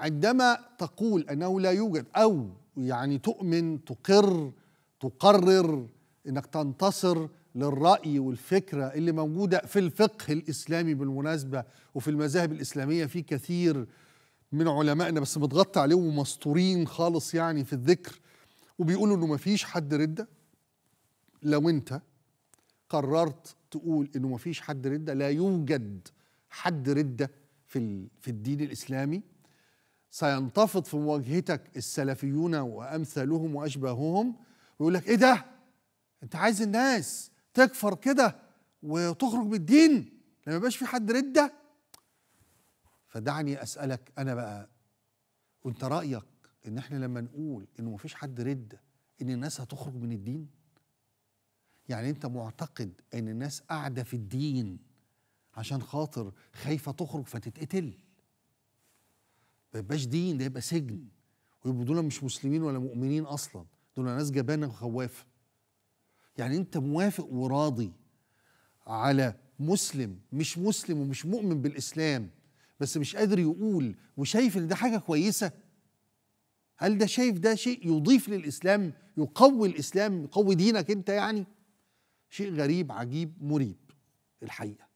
عندما تقول انه لا يوجد او يعني تؤمن تقر تقرر انك تنتصر للرأي والفكرة اللي موجودة في الفقه الإسلامي بالمناسبة وفي المذاهب الإسلامية في كثير من علمائنا بس متغطى عليهم ومسطورين خالص يعني في الذكر وبيقولوا إنه مفيش حد ردة لو أنت قررت تقول إنه مفيش حد ردة لا يوجد حد ردة في في الدين الإسلامي سينتفض في مواجهتك السلفيون وامثالهم واشباههم ويقول لك ايه ده؟ انت عايز الناس تكفر كده وتخرج من الدين لما يبقاش في حد رده؟ فدعني اسالك انا بقى وانت رايك ان احنا لما نقول انه مفيش حد رده ان الناس هتخرج من الدين؟ يعني انت معتقد ان الناس قاعده في الدين عشان خاطر خايفه تخرج فتتقتل؟ ما يبقاش دين ده يبقى سجن ويبقوا دول مش مسلمين ولا مؤمنين اصلا دول ناس جبانه وخوافه يعني انت موافق وراضي على مسلم مش مسلم ومش مؤمن بالاسلام بس مش قادر يقول وشايف ان ده حاجه كويسه هل ده شايف ده شيء يضيف للاسلام يقوي الاسلام يقوي دينك انت يعني شيء غريب عجيب مريب الحقيقه